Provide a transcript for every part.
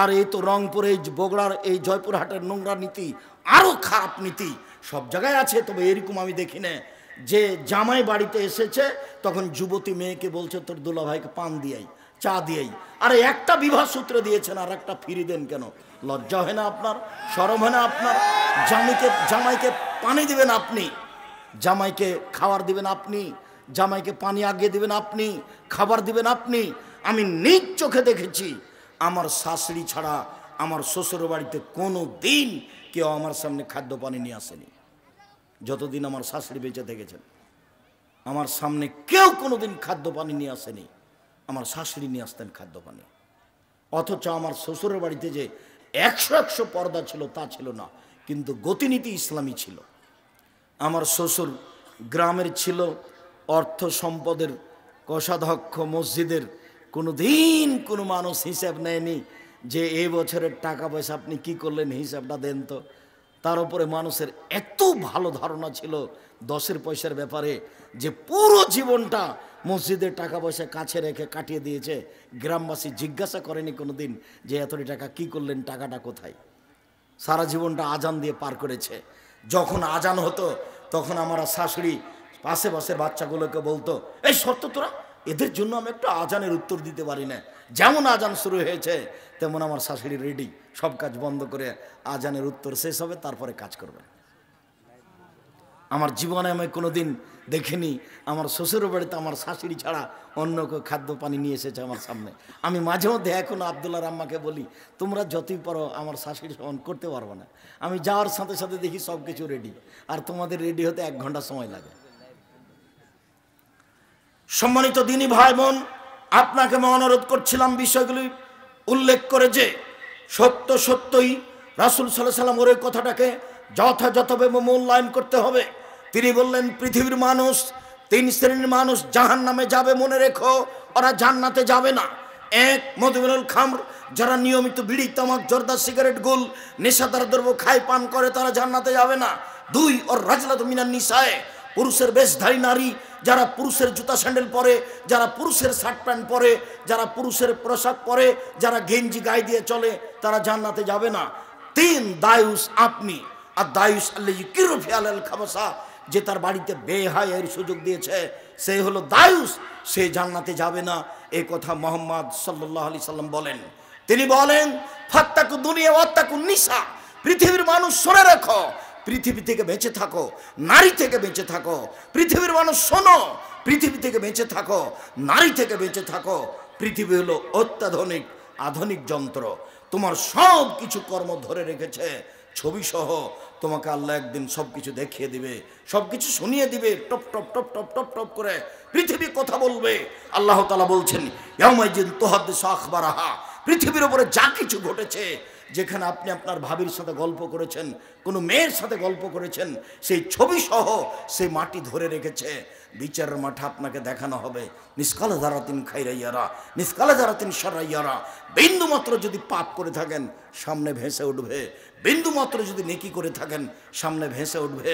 আর এই তো রংপুরে বগড়ার এই জয়পুরহাটের নোংরা নীতি আরও খারাপ নীতি সব জায়গায় আছে তবে এরকম আমি দেখি না যে জামাই বাড়িতে এসেছে তখন যুবতী মেয়েকে বলছে তোর দুলাভাইকে পান দিয়াই চা দিয়েই আরে একটা বিবাহ সূত্র দিয়েছেন আর একটা ফিরি দেন কেন লজ্জা হয় না আপনার সরম হয় না আপনার জামাইকে জামাইকে পানি দিবেন আপনি জামাইকে খাওয়ার দিবেন আপনি জামাইকে পানি আগে দিবেন আপনি খাবার দিবেন আপনি আমি নিজ চোখে দেখেছি আমার শাশুড়ি ছাড়া আমার শ্বশুর বাড়িতে কোনো দিন কেউ আমার সামনে খাদ্য পানি নিয়ে আসেনি যতদিন আমার শাশুড়ি বেঁচে থেকেছেন আমার সামনে কেউ কোনো দিন খাদ্য পানি নিয়ে আসেনি আমার শাশুড়ি নিয়ে আসতেন খাদ্য পানি অথচ আমার শ্বশুরের বাড়িতে যে একশো একশো পর্দা ছিল তা ছিল না কিন্তু গতিনীতি ইসলামী ছিল আমার শ্বশুর গ্রামের ছিল অর্থ সম্পদের কষাধক্ষ মসজিদের কোনো দিন কোনো মানুষ হিসাব নেয়নি যে এ বছরের টাকা পয়সা আপনি কি করলেন হিসাবটা দেন তো তার উপরে মানুষের এত ভালো ধারণা ছিল দশের পয়সার ব্যাপারে যে পুরো জীবনটা মসজিদে টাকা পয়সা কাছে রেখে কাটিয়ে দিয়েছে গ্রামবাসী জিজ্ঞাসা করেনি কোনো দিন যে এতটি টাকা কি করলেন টাকাটা কোথায় সারা জীবনটা আজান দিয়ে পার করেছে যখন আজান হতো তখন আমার শাশুড়ি পাশে পাশের বাচ্চাগুলোকে বলতো এই সত্য তোরা এদের জন্য আমি একটা আজানের উত্তর দিতে পারি না যেমন আজান শুরু হয়েছে তেমন আমার শাশুড়ি রেডি সব কাজ বন্ধ করে আজানের উত্তর শেষ হবে তারপরে কাজ করবেন আমার জীবনে আমি কোনো দিন দেখিনি আমার শ্বশুর বাড়িতে আমার শাশুড়ি ছাড়া অন্য কেউ খাদ্য পানি নিয়ে এসেছে আমার সামনে আমি মাঝে মধ্যে এখনও আবদুল্লাহ রাম্মাকে বলি তোমরা যতই পারো আমার শাশুড়ি সমান করতে পারবো না আমি যাওয়ার সাথে সাথে দেখি সব কিছু রেডি আর তোমাদের রেডি হতে এক ঘন্টা সময় লাগে সম্মানিত দিনী ভাই বোন আপনাকে আমি অনুরোধ করছিলাম বিষয়গুলি উল্লেখ করে যে সত্য সত্যই রাসুল সাল্লাহ সাল্লাম ওর কথাটাকে যথাযথভাবে মূল্যায়ন করতে হবে তিনি বললেন পৃথিবীর মানুষ তিন শ্রেণীর মানুষ জাহান নামে যাবে মনে রেখো ওরা জান্নাতে যাবে না এক মধুবিনুল খামর যারা নিয়মিত বিড়ি তামাক জর্দা সিগারেট গোল নেশাদার দ্রব্য খায় পান করে তারা জান্নাতে যাবে না দুই ওর রাজলাত মিনার নিশায় পুরুষের বেশধারী নারী যারা পুরুষের জুতা স্যান্ডেল পরে যারা পুরুষের শার্ট প্যান্ট পরে যারা পুরুষের পোশাক পরে যারা গেঞ্জি গায়ে দিয়ে চলে তারা জান্নাতে যাবে না তিন দায়ুস আপনি আর দায়ুস আল্লাহ কিরফিয়াল খামসা যে তার বাড়িতে বেহায়ের সুযোগ দিয়েছে সে হলো দায়ুস সে জান্নাতে যাবে না এ কথা মোহাম্মদ সাল্লাহ আলি সাল্লাম বলেন তিনি বলেন ফাত্তাকু দুনিয়া ওয়াত্তাকু নিশা পৃথিবীর মানুষ শুনে রাখো পৃথিবী থেকে বেঁচে থাকো নারী থেকে বেঁচে থাকো পৃথিবীর মানুষ শোনো পৃথিবী থেকে বেঁচে থাকো নারী থেকে বেঁচে থাকো পৃথিবী হলো অত্যাধুনিক আধুনিক যন্ত্র তোমার সব কিছু কর্ম ধরে রেখেছে ছবি সহ তোমাকে আল্লাহ একদিন সব কিছু দেখিয়ে দিবে সব কিছু শুনিয়ে দিবে top top top top top top করে পৃথিবী কথা বলবে আল্লাহ তালা বলছেন ইয়ামাইজিন তোহাদ্দ আখবর আহা পৃথিবীর উপরে যা কিছু ঘটেছে যেখানে আপনি আপনার ভাবির সাথে গল্প করেছেন কোনো মেয়ের সাথে গল্প করেছেন সেই ছবি সহ সে মাটি ধরে রেখেছে বিচারের মাঠে আপনাকে দেখানো হবে নিষ্কাল ধারাতিন খাইরাইয়ারা নিষ্কাল ধারাতিন সারাইয়ারা বিন্দুমাত্র যদি পাপ করে থাকেন সামনে ভেসে উঠবে বিন্দুমাত্র যদি নেকি করে থাকেন সামনে ভেসে উঠবে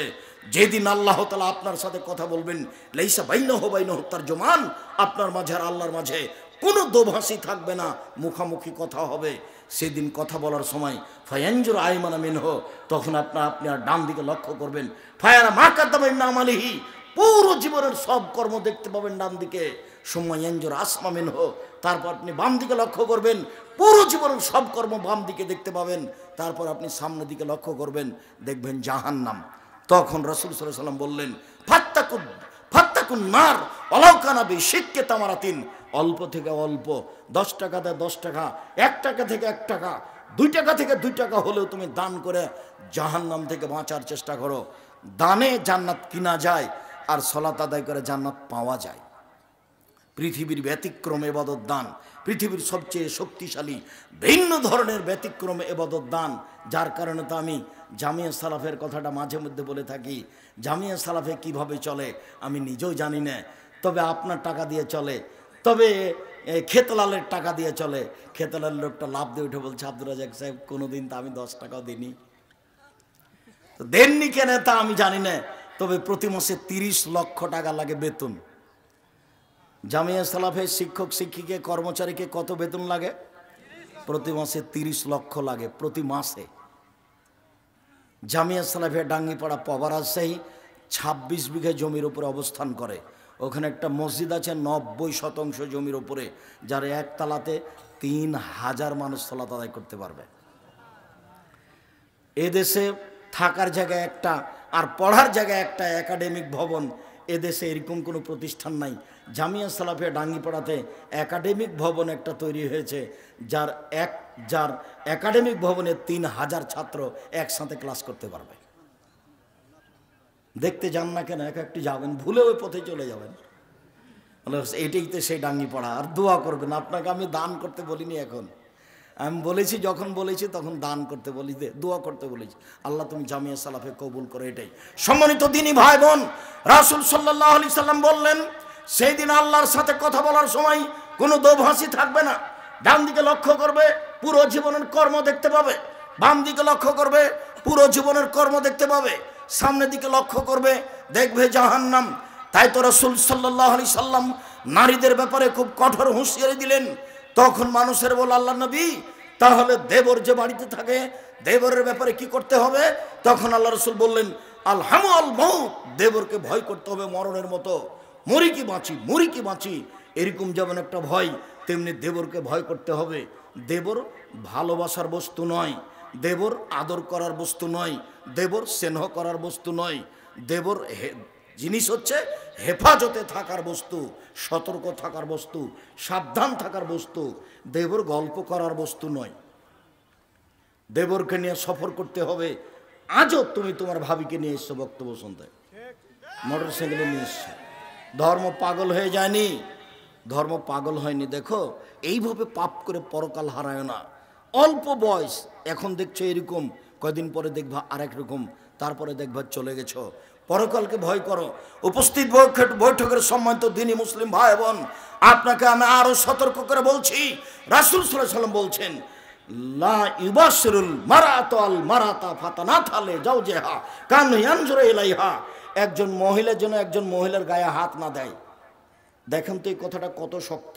যেদিন আল্লাহ তালা আপনার সাথে কথা বলবেন লেইসা বাইন বাইন হত্যার জমান আপনার মাঝে আর আল্লাহর মাঝে কোনো দোভাষী থাকবে না মুখামুখি কথা হবে সেদিন কথা বলার সময় ফায়াঞ্জুর আইমানা মিনহ তখন আপনার আপনি আর ডান দিকে লক্ষ্য করবেন ফায়ারা মা কাদ্দাবাই পৌর জীবনের সব কর্ম দেখতে পাবেন ডান দিকে সোম্মাঞ্জুর আসমা মিনহ তারপর আপনি বাম দিকে লক্ষ্য করবেন পুরো জীবনের সব কর্ম বাম দিকে দেখতে পাবেন তারপর আপনি সামনের দিকে লক্ষ্য করবেন দেখবেন জাহান্নাম তখন রসুল সাল্লাম বললেন ফাত্তাকুদ ফাত্তাকুন নার অলৌকানাবি শিক্ষে তামারাতিন অল্প থেকে অল্প দশ টাকাতে দশ টাকা এক টাকা থেকে এক টাকা দুই টাকা থেকে দুই টাকা হলেও তুমি দান করে জাহান্নাম থেকে বাঁচার চেষ্টা করো দানে জান্নাত কিনা যায় আর সলাত আদায় করে জান্নাত পাওয়া যায় পৃথিবীর ব্যতিক্রম এবাদত দান পৃথিবীর সবচেয়ে শক্তিশালী ভিন্ন ধরনের ব্যতিক্রম এবাদত দান যার কারণে তো আমি জামিয়া সালাফের কথাটা মাঝে মধ্যে বলে থাকি জামিয়া সালাফে কিভাবে চলে আমি নিজেও জানি না তবে আপনার টাকা দিয়ে চলে তবে খেতলালের টাকা দিয়ে চলে খেতলালের লোকটা লাভ দিয়ে উঠে বলছে আব্দুল রাজাক সাহেব কোনোদিন তো আমি দশ টাকাও দিনি দেননি কেন তা আমি জানি না তবে প্রতি মাসে তিরিশ লক্ষ টাকা লাগে বেতন জামিয়া সালাফের শিক্ষক শিক্ষিকে কর্মচারীকে কত বেতন লাগে প্রতি মাসে তিরিশ লক্ষ লাগে প্রতি মাসে জামিয়া সালাফিয়া ডাঙ্গিপাড়া পবার রাজশাহী ছাব্বিশ বিঘে জমির উপরে অবস্থান করে ওখানে একটা মসজিদ আছে নব্বই শতাংশ জমির ওপরে যার একতলাতে তিন হাজার মানুষ তলা আদায় করতে পারবে এদেশে থাকার জায়গা একটা আর পড়ার জায়গায় একটা একাডেমিক ভবন এদেশে এরকম কোনো প্রতিষ্ঠান নাই জামিয়া সালাফিয়া ডাঙ্গিপাড়াতে একাডেমিক ভবন একটা তৈরি হয়েছে যার এক যার একাডেমিক ভবনে তিন হাজার ছাত্র একসাথে ক্লাস করতে পারবে দেখতে যান না কেন এক একটি যাবেন ভুলে ওই পথে চলে যাবেন এটাই তো সেই ডাঙ্গি পড়া আর দোয়া করবেন আপনাকে আমি দান করতে বলিনি এখন আমি বলেছি যখন বলেছি তখন দান করতে বলি দোয়া করতে বলেছি আল্লাহ তুমি জামিয়া সালাফে কবুল করো এটাই সম্মানিত দিনই ভাই বোন রাসুল সাল্লাহ আলি সাল্লাম বললেন সেই দিন আল্লাহর সাথে কথা বলার সময় কোনো দোভাষী থাকবে না ডান দিকে লক্ষ্য করবে পুরো জীবনের কর্ম দেখতে পাবে বাম দিকে লক্ষ্য করবে পুরো জীবনের কর্ম দেখতে পাবে সামনের দিকে লক্ষ্য করবে দেখবে জাহান্নাম তাই তো রসুল সাল্লাহ আলি সাল্লাম নারীদের ব্যাপারে খুব কঠোর হুঁশিয়ারি দিলেন তখন মানুষের বল আল্লাহ নবী তাহলে দেবর যে বাড়িতে থাকে দেবরের ব্যাপারে কি করতে হবে তখন আল্লাহ রসুল বললেন আলহামল মৌত দেবরকে ভয় করতে হবে মরণের মতো মরি কি বাঁচি মরি কি বাঁচি এরকম যেমন একটা ভয় তেমনি দেবরকে ভয় করতে হবে দেবর ভালোবাসার বস্তু নয় দেবর আদর করার বস্তু নয় দেবর স্নেহ করার বস্তু নয় দেবর জিনিস হচ্ছে হেফাজতে থাকার বস্তু সতর্ক থাকার বস্তু সাবধান থাকার বস্তু দেবর গল্প করার বস্তু নয় দেবরকে নিয়ে সফর করতে হবে আজও তুমি তোমার ভাবিকে নিয়ে এসছো বক্তব্য শুনতে মোটর সাইকেলে নিয়ে এসছো ধর্ম পাগল হয়ে যায়নি ধর্ম পাগল হয়নি দেখো এইভাবে পাপ করে পরকাল হারায় না অল্প বয়স এখন দেখছো এরকম কয়দিন পরে দেখবা আরেক রকম তারপরে দেখবা চলে গেছো পরকালকে ভয় করো উপস্থিত বৈঠকের তো দিনই মুসলিম ভাই বোন আপনাকে আমি আরও সতর্ক করে বলছি রাসুল সাল্লাহ সাল্লাম বলছেন লা ইবাসরুল মারাতাল মারাতা ফাতানা থালে যাও যে হা কান ইয়ানজুরে ইলাইহা একজন মহিলার জন্য একজন মহিলার গায়ে হাত না দেয় দেখেন তো এই কথাটা কত শক্ত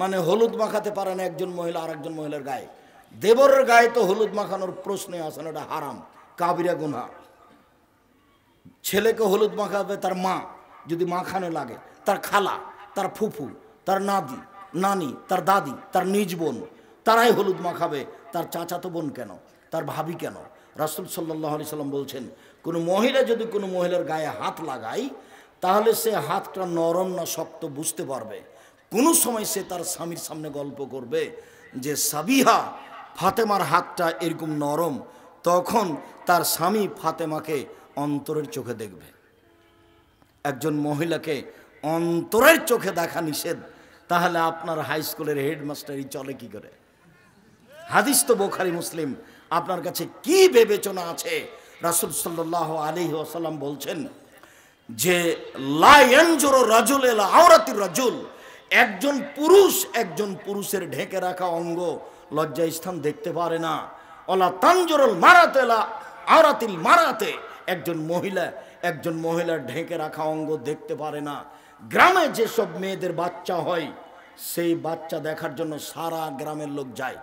মানে হলুদ মাখাতে পারে না একজন মহিলা আর একজন মহিলার গায়ে দেবরের গায়ে তো হলুদ মাখানোর প্রশ্নে আসে না এটা হারাম কাবিরা গুনা ছেলেকে হলুদ মাখাবে তার মা যদি মাখানে লাগে তার খালা তার ফুফু তার নাদি নানি তার দাদি তার নিজ বোন তারাই হলুদ মাখাবে তার চাচাতো বোন কেন তার ভাবি কেন রাসুল সাল্লাহ আলি সাল্লাম বলছেন কোনো মহিলা যদি কোনো মহিলার গায়ে হাত লাগায় তাহলে সে হাতটা নরম না শক্ত বুঝতে পারবে কোনো সময় সে তার স্বামীর সামনে গল্প করবে যে সাবিহা ফাতেমার হাতটা এরকম নরম তখন তার স্বামী ফাতেমাকে অন্তরের চোখে দেখবে একজন মহিলাকে অন্তরের চোখে দেখা নিষেধ তাহলে আপনার হাই স্কুলের হেডমাস্টারই চলে কি করে হাদিস তো বোখারি মুসলিম আপনার কাছে কি বিবেচনা আছে রাসুল সাল আলী আসাল্লাম বলছেন যে লাইন রাজুল এলা আওরাতির রাজুল একজন পুরুষ একজন পুরুষের ঢেকে রাখা অঙ্গ লজ্জা স্থান দেখতে পারে না অলা তাঞ্জরল মারাতেলা আরাতিল মারাতে একজন মহিলা একজন মহিলার ঢেকে রাখা অঙ্গ দেখতে পারে না গ্রামে যেসব মেয়েদের বাচ্চা হয় সেই বাচ্চা দেখার জন্য সারা গ্রামের লোক যায়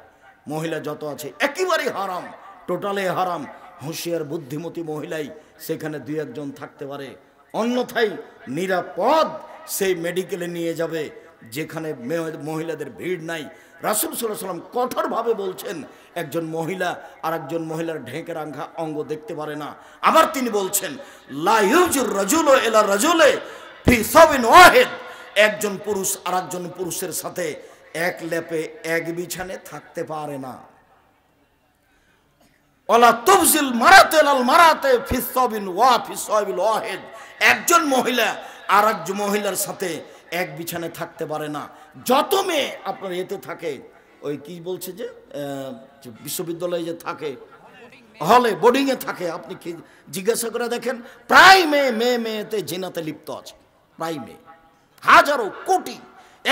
মহিলা যত আছে একেবারেই হারাম টোটালে হারাম হুঁশিয়ার বুদ্ধিমতী মহিলাই সেখানে দুই একজন থাকতে পারে অন্যথায় নিরাপদ সেই মেডিকেলে নিয়ে যাবে যেখানে মহিলাদের ভিড় নাই রাসুল সাল্লাহ সাল্লাম কঠোরভাবে বলছেন একজন মহিলা আর একজন মহিলার ঢেকে রাঙ্গা অঙ্গ দেখতে পারে না আবার তিনি বলছেন লাইজুর রজুল এলা রাজুলে ওয়াহেদ একজন পুরুষ আর একজন পুরুষের সাথে এক লেপে এক বিছানে থাকতে পারে না ওলা তফজিল মারাতে লাল মারাতে ফিসবিন ওয়া ফিসবিল ওয়াহেদ একজন মহিলা আর একজন মহিলার সাথে এক বিছানে থাকতে পারে না যত মেয়ে আপনার এতে থাকে ওই কি বলছে যে বিশ্ববিদ্যালয়ে যে থাকে হলে বোর্ডিংয়ে থাকে আপনি কি জিজ্ঞাসা করে দেখেন প্রায় মেয়ে মেয়ে মেয়েতে জেনাতে লিপ্ত আছে প্রায় মেয়ে হাজারো কোটি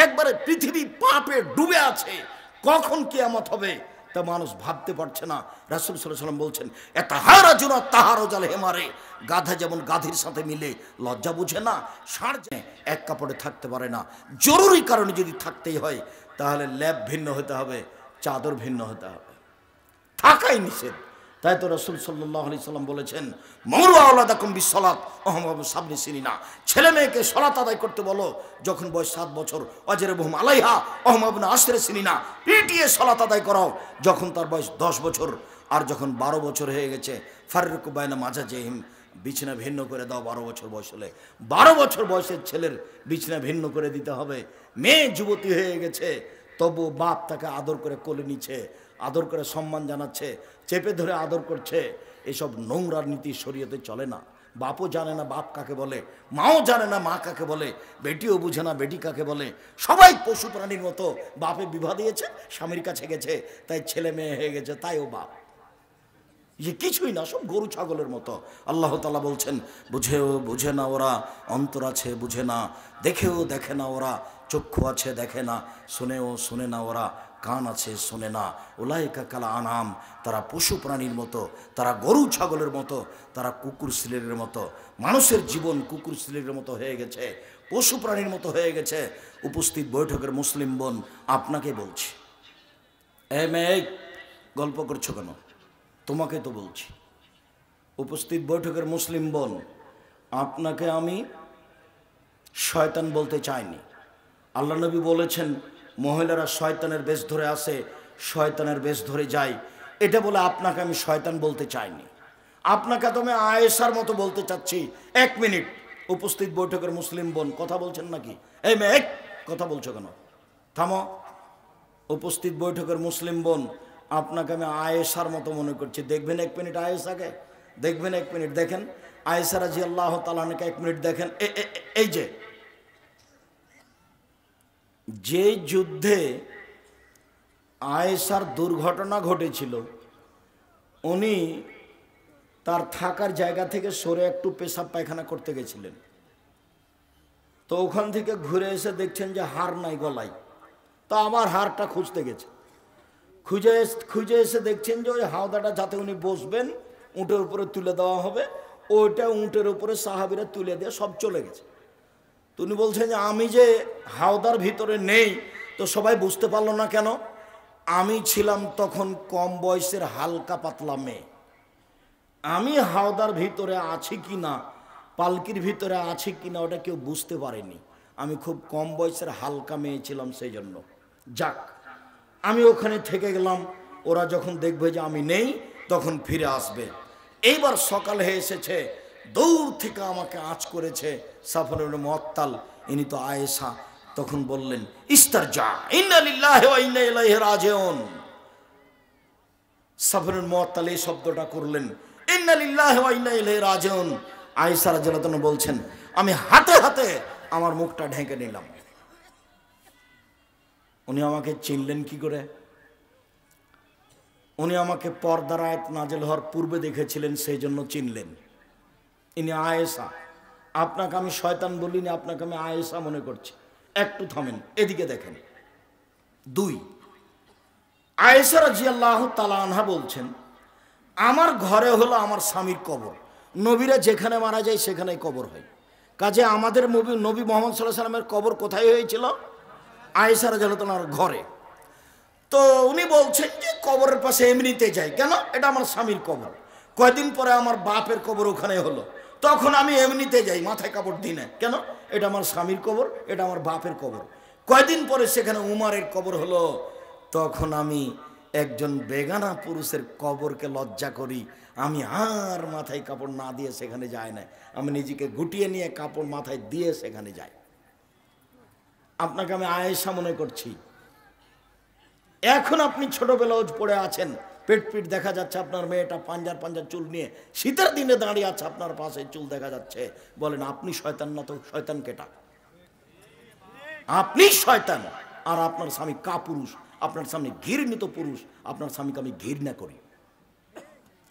একবারে পৃথিবী পাপে ডুবে আছে কখন কি আমত হবে তা মানুষ ভাবতে পারছে না রাসুল সাল্লাম বলছেন এত হারা জোনা তাহারও জাল হেমারে গাধা যেমন গাধির সাথে মিলে লজ্জা বুঝে না যে এক কাপড়ে থাকতে পারে না জরুরি কারণে যদি থাকতেই হয় তাহলে ল্যাব ভিন্ন হতে হবে চাদর ভিন্ন হতে হবে থাকাই নিষেধ তাই তো রসুল সাল্লাহ আলি সাল্লাম বলেছেন মরু আওলাদাকুম বিসলাত সামনে সাবনি না ছেলে মেয়েকে সলাত আদায় করতে বলো যখন বয়স সাত বছর অজের বহুম আলাইহা অহমাবনা আশ্রে সিনিনা পিটিয়ে সলাত আদায় করাও যখন তার বয়স দশ বছর আর যখন বারো বছর হয়ে গেছে ফারুক বায়না মাঝা জেহিম বিছনা ভিন্ন করে দাও বারো বছর বয়স হলে বারো বছর বয়সের ছেলের বিছনা ভিন্ন করে দিতে হবে মেয়ে যুবতী হয়ে গেছে তবু বাপ তাকে আদর করে কোলে নিচ্ছে আদর করে সম্মান জানাচ্ছে চেপে ধরে আদর করছে এসব নোংরা নীতি শরীয়তে চলে না বাপও জানে না বাপ কাকে বলে মাও জানে না মা কাকে বলে বেটিও বুঝে না বেটি কাকে বলে সবাই পশু প্রাণীর মতো বাপে বিবাহ দিয়েছে স্বামীর কাছে গেছে তাই ছেলে মেয়ে হয়ে গেছে তাইও বাপ যে কিছুই না সব গরু ছাগলের মতো আল্লাহ তালা বলছেন বুঝেও বুঝে না ওরা অন্তর আছে বুঝে না দেখেও দেখে না ওরা চক্ষু আছে দেখে না শুনেও শুনে না ওরা কান আছে শোনে না ওলায়িকা কালা আনাম তারা পশু প্রাণীর মতো তারা গরু ছাগলের মতো তারা কুকুর শিলের মতো মানুষের জীবন কুকুর শিলের মতো হয়ে গেছে পশু প্রাণীর মতো হয়ে গেছে উপস্থিত বৈঠকের মুসলিম বোন আপনাকে বলছি এ গল্প করছো কেন তোমাকে তো বলছি উপস্থিত বৈঠকের মুসলিম বোন আপনাকে আমি শয়তান বলতে চাইনি আল্লাহ নবী বলেছেন মহিলারা শয়তানের বেশ ধরে আসে শয়তানের বেশ ধরে যায় এটা বলে আপনাকে আমি শয়তান বলতে চাইনি আপনাকে তো আমি আয়েসার মতো বলতে চাচ্ছি এক মিনিট উপস্থিত বৈঠকের মুসলিম বোন কথা বলছেন নাকি এই মে এক কথা বলছো কেন থামো উপস্থিত বৈঠকের মুসলিম বোন আপনাকে আমি আয়েসার মতো মনে করছি দেখবেন এক মিনিট আয়েসাকে দেখবেন এক মিনিট দেখেন আয়েসারা জি আল্লাহ তালানাকে এক মিনিট দেখেন এই যে যে যুদ্ধে আয়েসার দুর্ঘটনা ঘটেছিল উনি তার থাকার জায়গা থেকে সরে একটু পেশাব পায়খানা করতে গেছিলেন তো ওখান থেকে ঘুরে এসে দেখছেন যে হার নাই গলায় তো আমার হারটা খুঁজতে গেছে খুঁজে খুঁজে এসে দেখছেন যে ওই হাওদাটা যাতে উনি বসবেন উঁটের উপরে তুলে দেওয়া হবে ওইটা উঁটের উপরে সাহাবিরা তুলে দিয়ে সব চলে গেছে তিনি বলছেন যে আমি যে হাওদার ভিতরে নেই তো সবাই বুঝতে পারলো না কেন আমি ছিলাম তখন কম বয়সের হালকা পাতলা মেয়ে আমি হাওদার ভিতরে আছি কি না পালকির ভিতরে আছি কি না ওটা কেউ বুঝতে পারেনি আমি খুব কম বয়সের হালকা মেয়ে ছিলাম সেই জন্য যাক আমি ওখানে থেকে গেলাম ওরা যখন দেখবে যে আমি নেই তখন ফিরে আসবে এইবার সকাল হয়ে এসেছে দৌড় থেকে আমাকে আঁচ করেছে সাফর মত্তাল ইনি তো আয়েসা তখন বললেন ইস্তার যা রাজেউন সাফর মত্তাল এই শব্দটা করলেন ইন্নালিল্লাহ আয়েসা রাজন বলছেন আমি হাতে হাতে আমার মুখটা ঢেকে নিলাম উনি আমাকে চিনলেন কি করে উনি আমাকে পর্দার আয়াত নাজেল হওয়ার পূর্বে দেখেছিলেন সেই জন্য চিনলেন ইনি আয়েসা আপনাকে আমি শয়তান বলিনি আপনাকে আমি আয়েসা মনে করছি একটু থামেন এদিকে দেখেন দুই আয়েসা রাজিয়াল্লাহ তালানহা বলছেন আমার ঘরে হলো আমার স্বামীর কবর নবীরা যেখানে মারা যায় সেখানেই কবর হয় কাজে আমাদের নবী নবী মোহাম্মদ সাল্লাহ সাল্লামের কবর কোথায় হয়েছিল আয়েসা রাজিয়াল্লাহ ঘরে তো উনি বলছেন যে কবরের পাশে এমনিতে যাই কেন এটা আমার স্বামীর কবর কয়দিন পরে আমার বাপের কবর ওখানে হলো তখন আমি এমনিতে যাই মাথায় কাপড় দিই না কেন এটা আমার স্বামীর কবর এটা আমার বাপের কবর কয়দিন পরে সেখানে উমারের কবর হলো তখন আমি একজন বেগানা পুরুষের কবরকে লজ্জা করি আমি আর মাথায় কাপড় না দিয়ে সেখানে যাই না আমি নিজেকে গুটিয়ে নিয়ে কাপড় মাথায় দিয়ে সেখানে যাই আপনাকে আমি আয়েসা মনে করছি এখন আপনি ছোটবেলা পড়ে আছেন পেট পিট দেখা যাচ্ছে আপনার মেয়েটা পাঞ্জার পাঞ্জার চুল নিয়ে শীতের দিনে দাঁড়িয়ে আছে আপনার পাশে চুল দেখা যাচ্ছে বলেন আপনি শয়তান না তো শয়তান কেটা আপনি শয়তান আর আপনার স্বামী কাপুরুষ আপনার সামনে ঘৃণিত পুরুষ আপনার স্বামীকে আমি ঘৃণা করি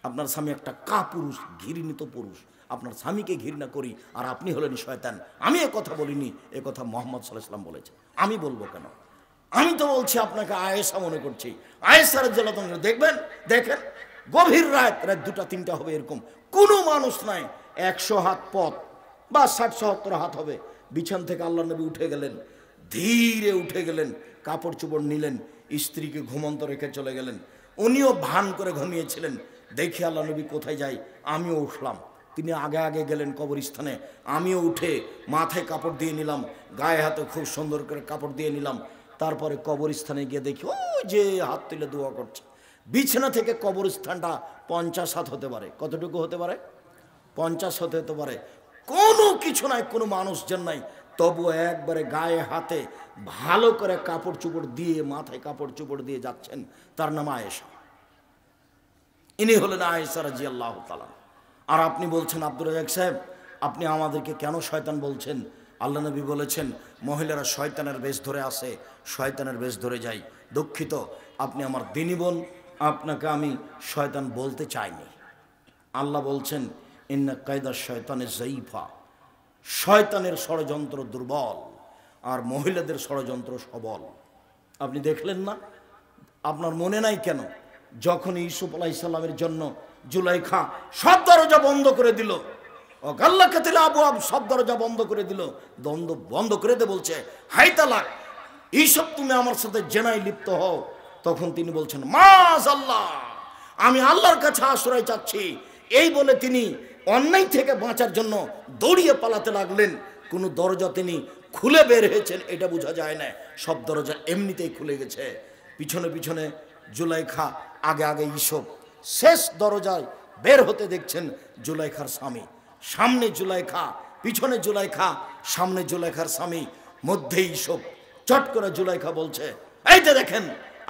আপনার স্বামী একটা কাপুরুষ ঘৃণিত পুরুষ আপনার স্বামীকে ঘৃণা করি আর আপনি হলেন শয়তান আমি কথা বলিনি কথা মোহাম্মদ সাল্লাহ সাল্লাম বলেছে আমি বলবো কেন আমি তো বলছি আপনাকে আয়েসা মনে করছি আয়েসার তোমরা দেখবেন দেখেন গভীর রাত রাত দুটা তিনটা হবে এরকম কোনো মানুষ নাই একশো হাত পথ বা ষাট সত্তর হাত হবে বিছান থেকে আল্লাহ নবী উঠে গেলেন ধীরে উঠে গেলেন কাপড় চোপড় নিলেন স্ত্রীকে ঘুমন্ত রেখে চলে গেলেন উনিও ভান করে ঘুমিয়েছিলেন দেখি আল্লাহ নবী কোথায় যাই আমিও উঠলাম তিনি আগে আগে গেলেন কবরস্থানে আমিও উঠে মাথায় কাপড় দিয়ে নিলাম গায়ে হাতে খুব সুন্দর করে কাপড় দিয়ে নিলাম তারপরে কবরস্থানে গিয়ে দেখি ও যে হাত তুলে দোয়া করছে বিছানা থেকে কবরস্থানটা পঞ্চাশ হাত হতে পারে কতটুকু হতে পারে পঞ্চাশ হাত হতে পারে কোনো কিছু নাই কোনো মানুষজন নাই তবু একবারে গায়ে হাতে ভালো করে কাপড় চুপড় দিয়ে মাথায় কাপড় চুপড় দিয়ে যাচ্ছেন তার নাম আয়েশা ইনি হলেন আয়েশা রাজি আল্লাহ তালা আর আপনি বলছেন আব্দুর রাজাক সাহেব আপনি আমাদেরকে কেন শয়তান বলছেন আল্লাহ নবী বলেছেন মহিলারা শয়তানের বেশ ধরে আসে শয়তানের বেশ ধরে যাই দুঃখিত আপনি আমার দিনী বোন আপনাকে আমি শয়তান বলতে চাইনি আল্লাহ বলছেন ইন্না কায়দা শয়তানের জঈফা শয়তানের ষড়যন্ত্র দুর্বল আর মহিলাদের ষড়যন্ত্র সবল আপনি দেখলেন না আপনার মনে নাই কেন যখন ইসুফ আলাহ ইসলামের জন্য জুলাইখা সব দরজা বন্ধ করে দিল অকাল্লা খেতে আবু আব সব দরজা বন্ধ করে দিল দ্বন্দ্ব বন্ধ করে দে বলছে হাইতালাক এইসব তুমি আমার সাথে জেনায় লিপ্ত হও তখন তিনি বলছেন মাজ আল্লাহ আমি আল্লাহর কাছে আশ্রয় চাচ্ছি এই বলে তিনি অন্যায় থেকে বাঁচার জন্য দৌড়িয়ে পালাতে লাগলেন কোনো দরজা তিনি খুলে বের হয়েছেন এটা বোঝা যায় না সব দরজা এমনিতেই খুলে গেছে পিছনে পিছনে জুলাইখা আগে আগে ইসব শেষ দরজায় বের হতে দেখছেন জুলাইখার স্বামী সামনে জুলাইখা পিছনে জুলাইখা সামনে জুলাইখার স্বামী মধ্যে ইসব চট করে জুলাইখা বলছে এই যে দেখেন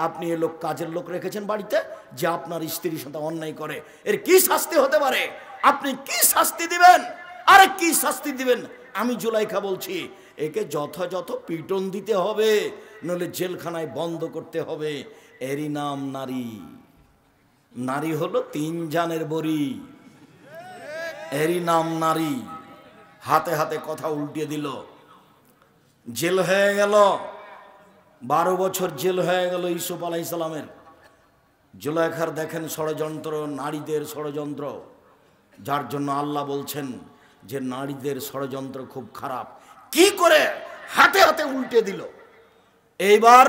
আপনি এ লোক কাজের লোক রেখেছেন বাড়িতে যে আপনার স্ত্রীর সাথে অন্যায় করে এর কি শাস্তি হতে পারে আপনি কি শাস্তি দিবেন আরে কি শাস্তি দিবেন আমি জুলাইখা বলছি একে যথাযথ পিটন দিতে হবে নলে জেলখানায় বন্ধ করতে হবে এরই নাম নারী নারী হলো তিন জানের বড়ি এরই নাম নারী হাতে হাতে কথা উল্টিয়ে দিল জেল হয়ে গেল বারো বছর জেল হয়ে গেল ইসুফ আলাহ ইসলামের জুলাইখার দেখেন ষড়যন্ত্র নারীদের ষড়যন্ত্র যার জন্য আল্লাহ বলছেন যে নারীদের ষড়যন্ত্র খুব খারাপ কি করে হাতে হাতে উল্টে দিল এইবার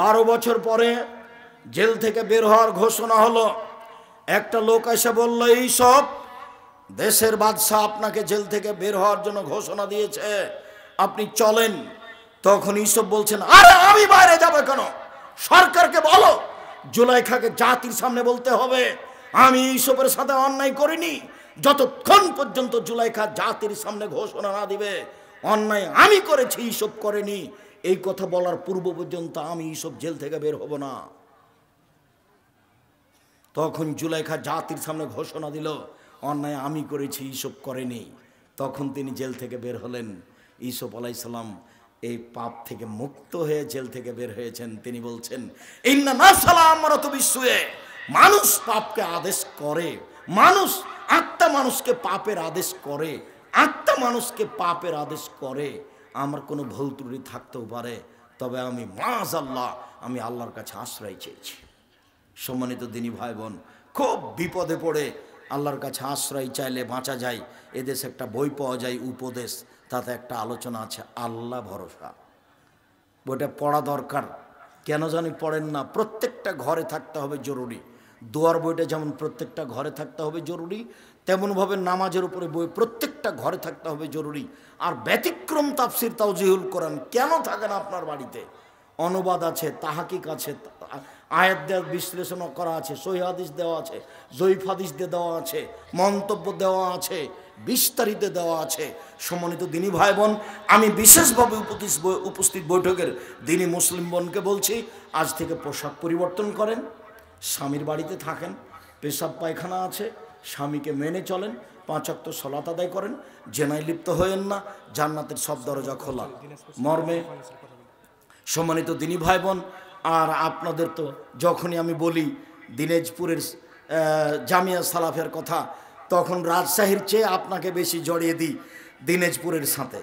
বারো বছর পরে জেল থেকে বের হওয়ার ঘোষণা হলো একটা লোক এসে বলল এইসব দেশের বাদশাহ আপনাকে জেল থেকে বের হওয়ার জন্য ঘোষণা দিয়েছে আপনি চলেন তখন ইসব বলছেন আরে আমি বাইরে যাব কেন সরকারকে বলো জুলাইখাকে জাতির সামনে বলতে হবে আমি ইসবের সাথে অন্যায় করিনি যতক্ষণ পর্যন্ত জুলাইখা জাতির সামনে ঘোষণা না দিবে অন্যায় আমি করেছি ইসব করেনি এই কথা বলার পূর্ব পর্যন্ত আমি ইসব জেল থেকে বের হব না তখন জুলাইখা জাতির সামনে ঘোষণা দিল অন্যায় আমি করেছি ইসব করেনি তখন তিনি জেল থেকে বের হলেন ইসুফ আলাইসাল্লাম এই পাপ থেকে মুক্ত হয়ে জেল থেকে বের হয়েছেন তিনি বলছেন মানুষ পাপকে আদেশ করে মানুষ আত্মা মানুষকে পাপের আদেশ করে আত্মা মানুষকে পাপের আদেশ করে আমার কোনো ভুল ত্রুটি থাকতেও পারে তবে আমি মাজ আল্লাহ আমি আল্লাহর কাছে আশ্রয় চেয়েছি সম্মানিত দিনী ভাই বোন খুব বিপদে পড়ে আল্লাহর কাছে আশ্রয় চাইলে বাঁচা যায় এদেশে একটা বই পাওয়া যায় উপদেশ তাতে একটা আলোচনা আছে আল্লাহ ভরসা বইটা পড়া দরকার কেন জানি পড়েন না প্রত্যেকটা ঘরে থাকতে হবে জরুরি দোয়ার বইটা যেমন প্রত্যেকটা ঘরে থাকতে হবে জরুরি তেমনভাবে নামাজের উপরে বই প্রত্যেকটা ঘরে থাকতে হবে জরুরি আর ব্যতিক্রম তাপসির তাওজিহুল করেন কেন থাকে না আপনার বাড়িতে অনুবাদ আছে তাহাকিক আছে আয়াত দেয়ার বিশ্লেষণ করা আছে সহিহাদিস দেওয়া আছে জৈফাদিস দেওয়া আছে মন্তব্য দেওয়া আছে বিস্তারিত দেওয়া আছে সম্মানিত দিনী ভাই বোন আমি বিশেষভাবে উপস্থিত বৈঠকের দিনী মুসলিম বোনকে বলছি আজ থেকে পোশাক পরিবর্তন করেন স্বামীর বাড়িতে থাকেন পেশাব পায়খানা আছে স্বামীকে মেনে চলেন পাঁচাক্ত সলাত আদায় করেন জেনায় লিপ্ত হয়েন না জান্নাতের সব দরজা খোলা মর্মে সম্মানিত দিনী ভাই বোন আর আপনাদের তো যখনই আমি বলি দিনাজপুরের জামিয়া সালাফের কথা তখন রাজশাহীর চেয়ে আপনাকে বেশি জড়িয়ে দিই দিনাজপুরের সাথে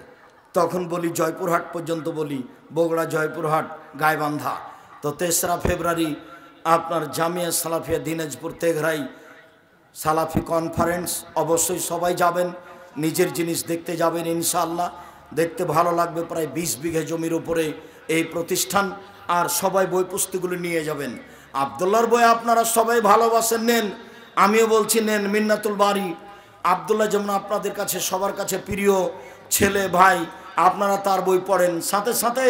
তখন বলি জয়পুরহাট পর্যন্ত বলি বগুড়া জয়পুরহাট গায়বান্ধা তো তেসরা ফেব্রুয়ারি আপনার জামিয়া সালাফিয়া দিনাজপুর তেঘরাই সালাফি কনফারেন্স অবশ্যই সবাই যাবেন নিজের জিনিস দেখতে যাবেন ইনশাআল্লাহ দেখতে ভালো লাগবে প্রায় বিশ বিঘে জমির উপরে এই প্রতিষ্ঠান আর সবাই বই পুস্তকগুলো নিয়ে যাবেন আবদুল্লার বই আপনারা সবাই ভালোবাসেন নেন আমিও বলছি নেন মিন্নাতুল বাড়ি আবদুল্লাহ যেমন আপনাদের কাছে সবার কাছে প্রিয় ছেলে ভাই আপনারা তার বই পড়েন সাথে সাথে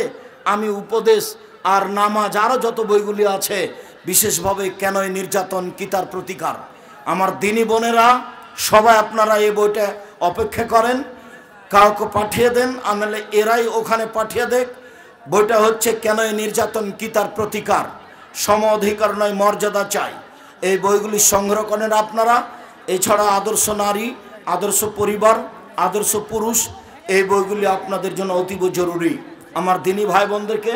আমি উপদেশ আর নামাজ আরও যত বইগুলি আছে বিশেষভাবে কেনই নির্যাতন কি তার প্রতিকার আমার দিনী বোনেরা সবাই আপনারা এই বইটা অপেক্ষা করেন কাউকে পাঠিয়ে দেন আমলে এরাই ওখানে পাঠিয়ে দেখ বইটা হচ্ছে কেনই নির্যাতন কি তার প্রতিকার সম অধিকার নয় মর্যাদা চাই এই বইগুলি সংগ্রহ করেন আপনারা এছাড়া আদর্শ নারী আদর্শ পরিবার আদর্শ পুরুষ এই বইগুলি আপনাদের জন্য অতীব জরুরি আমার দিনী ভাই বোনদেরকে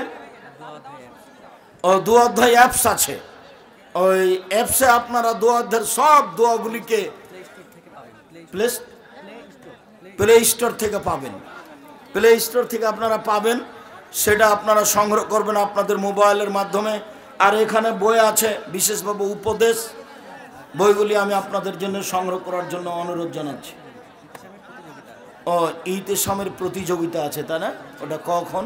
ও দু অধ্যায় অ্যাপস আছে ওই অ্যাপসে আপনারা দু অধ্যায়ের সব দোয়াগুলিকে প্লেস প্লে স্টোর থেকে পাবেন প্লে স্টোর থেকে আপনারা পাবেন সেটা আপনারা সংগ্রহ করবেন আপনাদের মোবাইলের মাধ্যমে আর এখানে বই আছে বিশেষভাবে উপদেশ বইগুলি আমি আপনাদের জন্য সংগ্রহ করার জন্য অনুরোধ জানাচ্ছি ও ইতেসামের প্রতিযোগিতা আছে তা না ওটা কখন